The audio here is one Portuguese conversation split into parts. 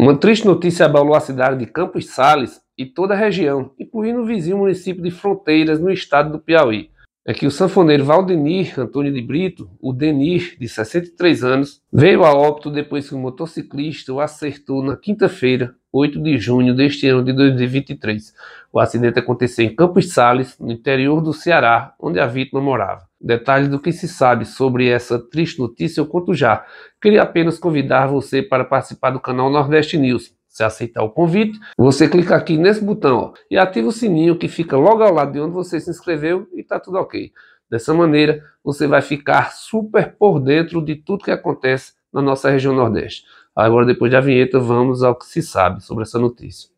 Uma triste notícia é abalou a cidade de Campos Sales e toda a região, incluindo o vizinho município de Fronteiras, no estado do Piauí. É que o sanfoneiro Valdemir Antônio de Brito, o Denir, de 63 anos, veio a óbito depois que um motociclista o acertou na quinta-feira, 8 de junho deste ano de 2023. O acidente aconteceu em Campos Sales, no interior do Ceará, onde a vítima morava. Detalhes do que se sabe sobre essa triste notícia eu conto já. Queria apenas convidar você para participar do canal Nordeste News. Se aceitar o convite, você clica aqui nesse botão ó, e ativa o sininho que fica logo ao lado de onde você se inscreveu e tá tudo ok. Dessa maneira, você vai ficar super por dentro de tudo que acontece na nossa região Nordeste. Agora, depois da vinheta, vamos ao que se sabe sobre essa notícia.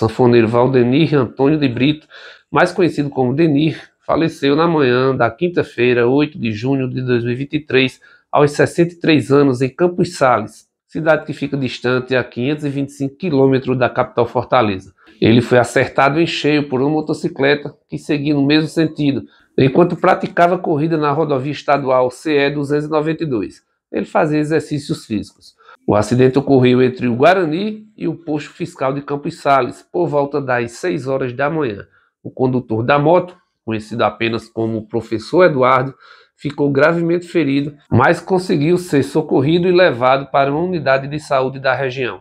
sanfoneiro Valdenir Antônio de Brito, mais conhecido como Denir, faleceu na manhã da quinta-feira, 8 de junho de 2023, aos 63 anos, em Campos Sales, cidade que fica distante a 525 quilômetros da capital Fortaleza. Ele foi acertado em cheio por uma motocicleta que seguia no mesmo sentido, enquanto praticava corrida na rodovia estadual CE 292. Ele fazia exercícios físicos. O acidente ocorreu entre o Guarani e o posto fiscal de Campos Sales, por volta das 6 horas da manhã. O condutor da moto, conhecido apenas como Professor Eduardo, ficou gravemente ferido, mas conseguiu ser socorrido e levado para uma unidade de saúde da região.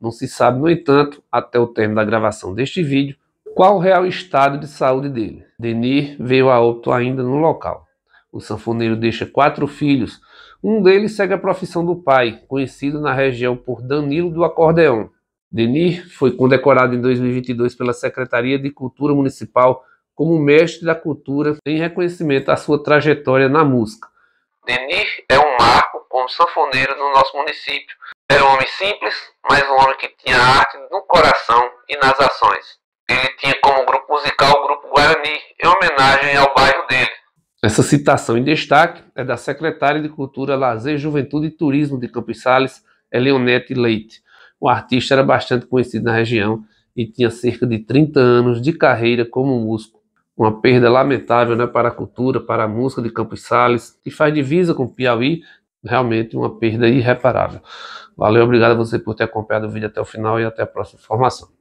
Não se sabe, no entanto, até o término da gravação deste vídeo, qual o real estado de saúde dele. Denir veio a óbito ainda no local. O sanfoneiro deixa quatro filhos, um deles segue a profissão do pai, conhecido na região por Danilo do Acordeão. Denir foi condecorado em 2022 pela Secretaria de Cultura Municipal como mestre da cultura em reconhecimento à sua trajetória na música. Denir é um marco como sanfoneiro no nosso município. Era um homem simples, mas um homem que tinha arte no coração e nas ações. Ele tinha como grupo musical o Grupo Guarani, em homenagem ao bairro dele. Essa citação em destaque é da secretária de Cultura, Lazer, Juventude e Turismo de Campos Sales, Eleonete Leite. O artista era bastante conhecido na região e tinha cerca de 30 anos de carreira como músico. Uma perda lamentável né, para a cultura, para a música de Campos Sales, que faz divisa com o Piauí, realmente uma perda irreparável. Valeu, obrigado a você por ter acompanhado o vídeo até o final e até a próxima informação.